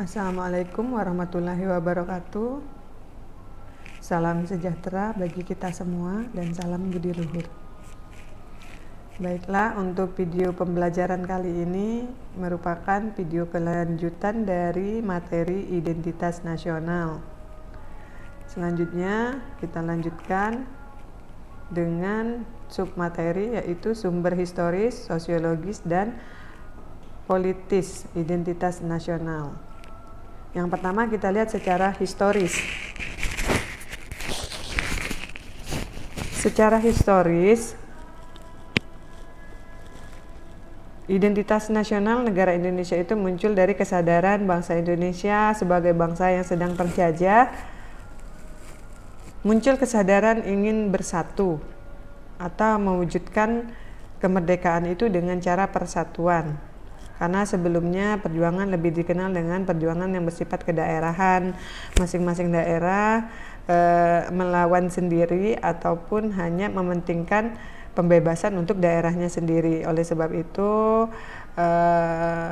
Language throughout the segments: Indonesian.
Assalamualaikum warahmatullahi wabarakatuh. Salam sejahtera bagi kita semua dan salam budi luhur. Baiklah, untuk video pembelajaran kali ini merupakan video kelanjutan dari materi identitas nasional. Selanjutnya, kita lanjutkan dengan submateri yaitu sumber historis, sosiologis, dan politis identitas nasional. Yang pertama kita lihat secara historis. Secara historis, Identitas nasional negara Indonesia itu muncul dari kesadaran bangsa Indonesia sebagai bangsa yang sedang terjajah. Muncul kesadaran ingin bersatu atau mewujudkan kemerdekaan itu dengan cara persatuan. Karena sebelumnya perjuangan lebih dikenal dengan perjuangan yang bersifat kedaerahan, masing-masing daerah e, melawan sendiri ataupun hanya mementingkan pembebasan untuk daerahnya sendiri. Oleh sebab itu eh,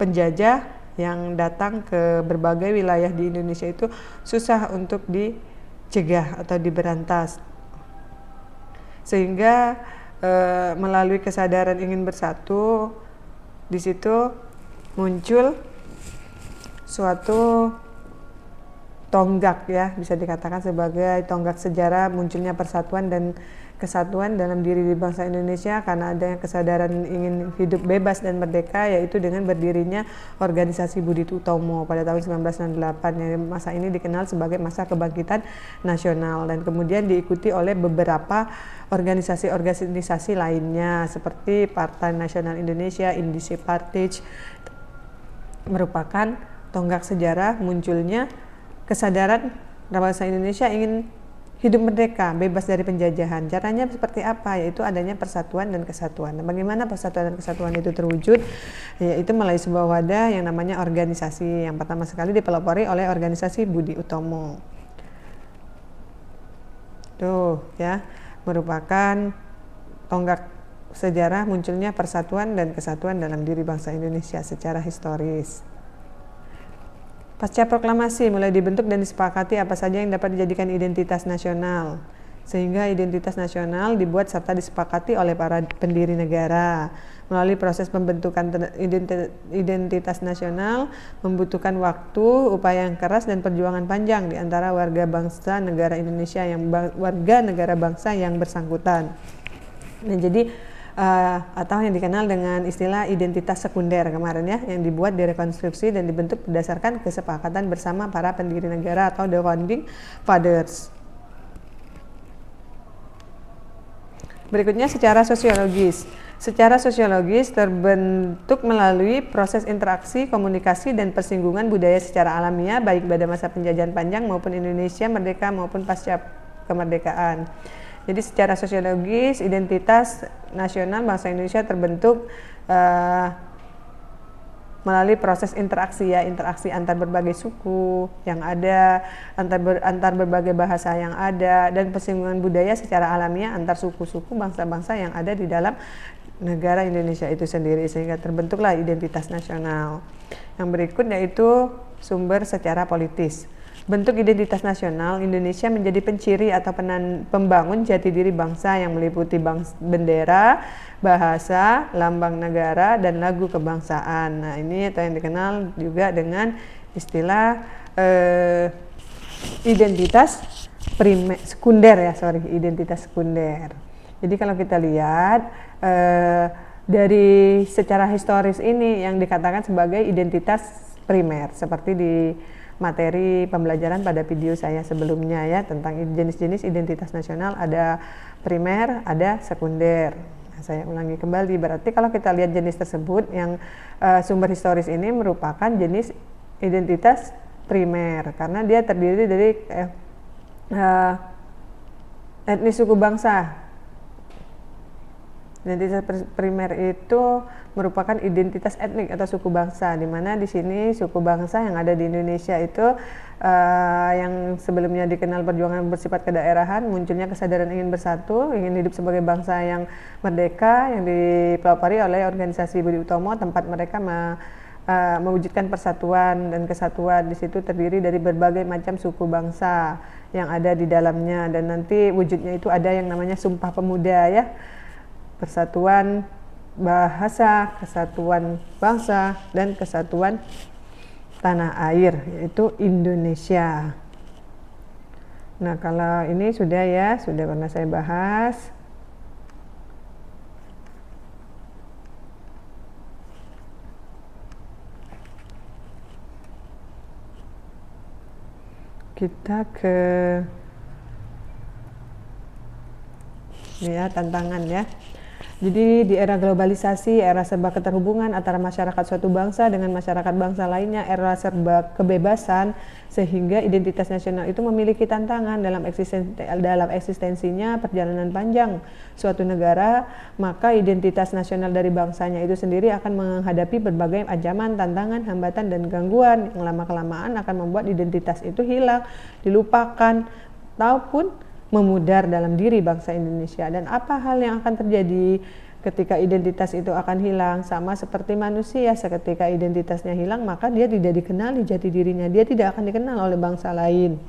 penjajah yang datang ke berbagai wilayah di Indonesia itu susah untuk dicegah atau diberantas. Sehingga eh, melalui kesadaran ingin bersatu di situ muncul suatu tonggak ya bisa dikatakan sebagai tonggak sejarah munculnya persatuan dan kesatuan dalam diri di bangsa Indonesia karena adanya kesadaran ingin hidup bebas dan merdeka yaitu dengan berdirinya organisasi Budi Utomo pada tahun 1968 yang masa ini dikenal sebagai masa kebangkitan nasional dan kemudian diikuti oleh beberapa organisasi-organisasi lainnya seperti Partai Nasional Indonesia, Indisi Partij merupakan tonggak sejarah munculnya kesadaran bangsa Indonesia ingin hidup merdeka, bebas dari penjajahan. Caranya seperti apa? Yaitu adanya persatuan dan kesatuan. Nah, bagaimana persatuan dan kesatuan itu terwujud? Yaitu melalui sebuah wadah yang namanya organisasi yang pertama sekali dipelopori oleh organisasi Budi Utomo. Tuh, ya, merupakan tonggak sejarah munculnya persatuan dan kesatuan dalam diri bangsa Indonesia secara historis. Pasca proklamasi mulai dibentuk dan disepakati apa saja yang dapat dijadikan identitas nasional. Sehingga identitas nasional dibuat serta disepakati oleh para pendiri negara. Melalui proses pembentukan identitas nasional membutuhkan waktu, upaya yang keras dan perjuangan panjang di antara warga bangsa negara Indonesia yang warga negara bangsa yang bersangkutan. Nah, jadi uh, atau yang dikenal dengan istilah identitas sekunder kemarin ya yang dibuat direkonstruksi dan dibentuk berdasarkan kesepakatan bersama para pendiri negara atau the founding fathers. Berikutnya secara sosiologis. Secara sosiologis terbentuk melalui proses interaksi, komunikasi, dan persinggungan budaya secara alamiah baik pada masa penjajahan panjang maupun Indonesia merdeka maupun pasca kemerdekaan. Jadi secara sosiologis identitas nasional bangsa Indonesia terbentuk uh, melalui proses interaksi ya interaksi antar berbagai suku yang ada antar ber, antar berbagai bahasa yang ada dan persinggungan budaya secara alamiah antar suku-suku bangsa-bangsa yang ada di dalam negara Indonesia itu sendiri sehingga terbentuklah identitas nasional. Yang berikut yaitu sumber secara politis. Bentuk identitas nasional Indonesia menjadi penciri atau penan, pembangun jati diri bangsa yang meliputi bangsa, bendera, bahasa, lambang negara, dan lagu kebangsaan. Nah, ini atau yang dikenal juga dengan istilah eh, identitas primer sekunder ya, sorry, identitas sekunder. Jadi kalau kita lihat eh, dari secara historis ini yang dikatakan sebagai identitas primer seperti di materi pembelajaran pada video saya sebelumnya ya tentang jenis-jenis identitas nasional ada primer, ada sekunder. Nah, saya ulangi kembali berarti kalau kita lihat jenis tersebut yang uh, sumber historis ini merupakan jenis identitas primer karena dia terdiri dari eh, uh, etnis suku bangsa Identitas primer itu merupakan identitas etnik atau suku bangsa, di mana di sini suku bangsa yang ada di Indonesia itu uh, yang sebelumnya dikenal perjuangan bersifat kedaerahan, munculnya kesadaran ingin bersatu, ingin hidup sebagai bangsa yang merdeka, yang dipelopori oleh organisasi Budi Utomo, tempat mereka me, uh, mewujudkan persatuan dan kesatuan. Di situ terdiri dari berbagai macam suku bangsa yang ada di dalamnya, dan nanti wujudnya itu ada yang namanya Sumpah Pemuda ya persatuan bahasa, kesatuan bangsa, dan kesatuan tanah air, yaitu Indonesia. Nah, kalau ini sudah ya, sudah pernah saya bahas. Kita ke ya tantangan ya. Jadi di era globalisasi, era serba keterhubungan antara masyarakat suatu bangsa dengan masyarakat bangsa lainnya, era serba kebebasan, sehingga identitas nasional itu memiliki tantangan dalam eksistensi, dalam eksistensinya perjalanan panjang suatu negara, maka identitas nasional dari bangsanya itu sendiri akan menghadapi berbagai ancaman, tantangan, hambatan dan gangguan yang lama kelamaan akan membuat identitas itu hilang, dilupakan, ataupun memudar dalam diri bangsa Indonesia dan apa hal yang akan terjadi ketika identitas itu akan hilang sama seperti manusia seketika identitasnya hilang maka dia tidak dikenali jati dirinya dia tidak akan dikenal oleh bangsa lain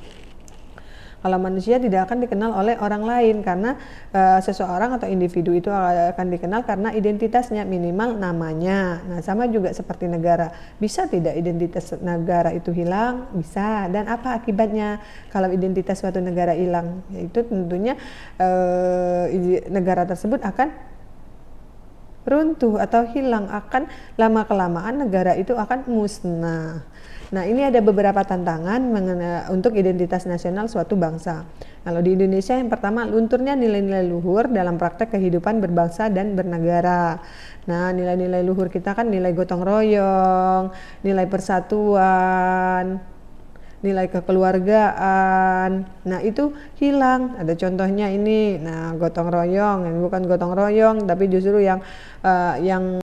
kalau manusia tidak akan dikenal oleh orang lain karena e, seseorang atau individu itu akan dikenal karena identitasnya minimal namanya. Nah, sama juga seperti negara. Bisa tidak identitas negara itu hilang? Bisa. Dan apa akibatnya kalau identitas suatu negara hilang? Yaitu tentunya e, negara tersebut akan runtuh atau hilang akan lama kelamaan negara itu akan musnah Nah, ini ada beberapa tantangan untuk identitas nasional suatu bangsa. Kalau di Indonesia yang pertama lunturnya nilai-nilai luhur dalam praktek kehidupan berbangsa dan bernegara. Nah, nilai-nilai luhur kita kan nilai gotong royong, nilai persatuan, nilai kekeluargaan. Nah, itu hilang. Ada contohnya ini. Nah, gotong royong yang bukan gotong royong tapi justru yang uh, yang